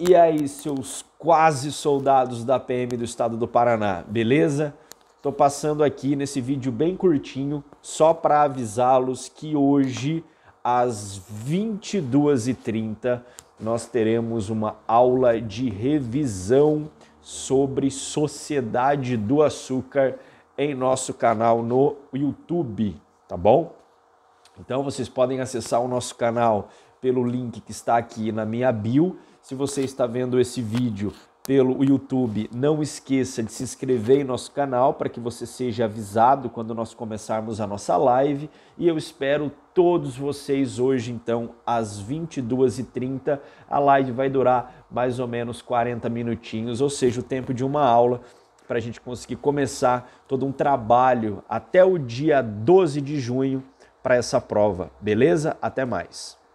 E aí, seus quase soldados da PM do estado do Paraná, beleza? Tô passando aqui nesse vídeo bem curtinho só para avisá-los que hoje às 22h30 nós teremos uma aula de revisão sobre Sociedade do Açúcar em nosso canal no YouTube, tá bom? Então vocês podem acessar o nosso canal pelo link que está aqui na minha bio. Se você está vendo esse vídeo pelo YouTube, não esqueça de se inscrever em nosso canal para que você seja avisado quando nós começarmos a nossa live. E eu espero todos vocês hoje, então, às 22h30. A live vai durar mais ou menos 40 minutinhos, ou seja, o tempo de uma aula para a gente conseguir começar todo um trabalho até o dia 12 de junho para essa prova, beleza? Até mais!